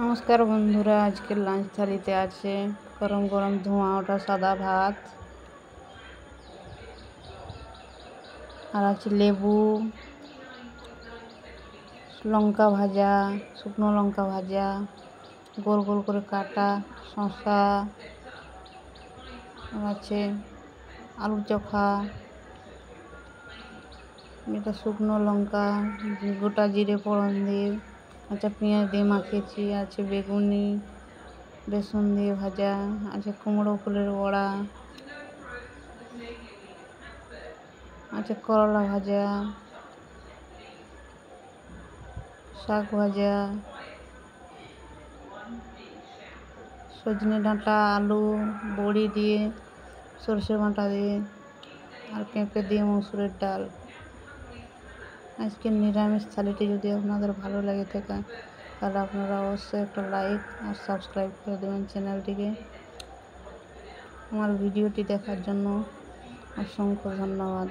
নমস্কার বন্ধুরা আজকের লাঞ্চ থালিতে আছে গরম গরম ধোঁয়া ওটা সাদা ভাত আর আছে লেবু লঙ্কা ভাজা শুকনো লঙ্কা ভাজা গোল গোল করে কাটা শসা আছে আলু চোখা এটা শুকনো লঙ্কা গোটা জিরে ফোড়ন দিয়ে কাঁচা আচ্ছা পেঁয়াজ দিয়ে মাখিয়েছি আছে বেগুনি বেসন দিয়ে ভাজা আছে কুমড়ো ফুলের বড়া আছে করলা ভাজা শাক ভাজা সজনে ডাঁটা আলু বড়ি দিয়ে সরষে বাঁটা দিয়ে আর পেঁপে দিয়ে মসুরের ডাল আজকের নিরামিষ থালিটি যদি আপনাদের ভালো লাগে থাকে তাহলে আপনারা অবশ্যই একটা লাইক আর সাবস্ক্রাইব করে দেবেন চ্যানেলটিকে আমার ভিডিওটি দেখার জন্য অসংখ্য ধন্যবাদ